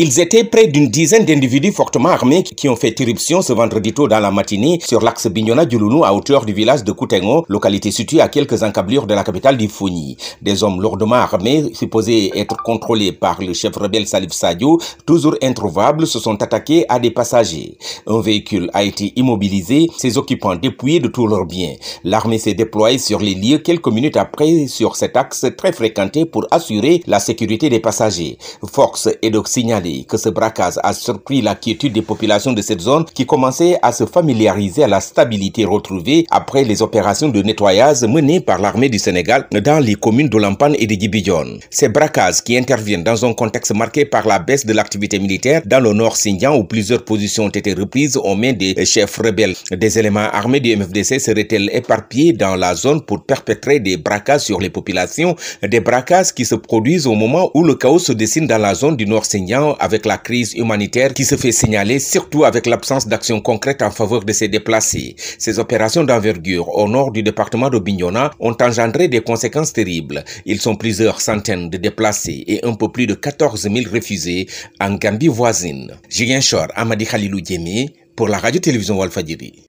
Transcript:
Ils étaient près d'une dizaine d'individus fortement armés qui ont fait irruption ce vendredi tôt dans la matinée sur l'axe bignona Lounou à hauteur du village de Koutengo, localité située à quelques encablures de la capitale du Des hommes lourdement armés, supposés être contrôlés par le chef rebelle Salif Sadio, toujours introuvables, se sont attaqués à des passagers. Un véhicule a été immobilisé, ses occupants dépouillés de tous leurs biens. L'armée s'est déployée sur les lieux quelques minutes après sur cet axe très fréquenté pour assurer la sécurité des passagers. Force est donc signalée que ce braquage a surpris la quiétude des populations de cette zone qui commençaient à se familiariser à la stabilité retrouvée après les opérations de nettoyage menées par l'armée du Sénégal dans les communes d'Olampan et de Gibidjon. Ces braquages qui interviennent dans un contexte marqué par la baisse de l'activité militaire dans le nord Xinjiang où plusieurs positions ont été reprises aux mains des chefs rebelles. Des éléments armés du MFDC seraient ils éparpillés dans la zone pour perpétrer des braquages sur les populations, des braquages qui se produisent au moment où le chaos se dessine dans la zone du nord Xinjiang avec la crise humanitaire qui se fait signaler, surtout avec l'absence d'actions concrètes en faveur de ces déplacés. Ces opérations d'envergure au nord du département de Bignona ont engendré des conséquences terribles. Ils sont plusieurs centaines de déplacés et un peu plus de 14 000 refusés en Gambie voisine. Julien Chor, Amadi Khalilou Djemi pour la radio-télévision Walfadjiri.